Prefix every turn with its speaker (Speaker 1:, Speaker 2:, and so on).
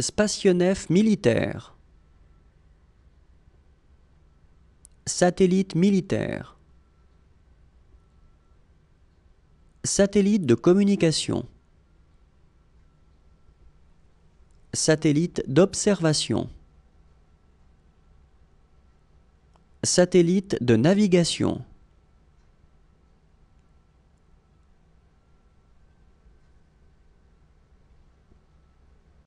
Speaker 1: spationnef militaire. Satellite militaire. Satellite de communication. Satellite d'observation. Satellite de navigation.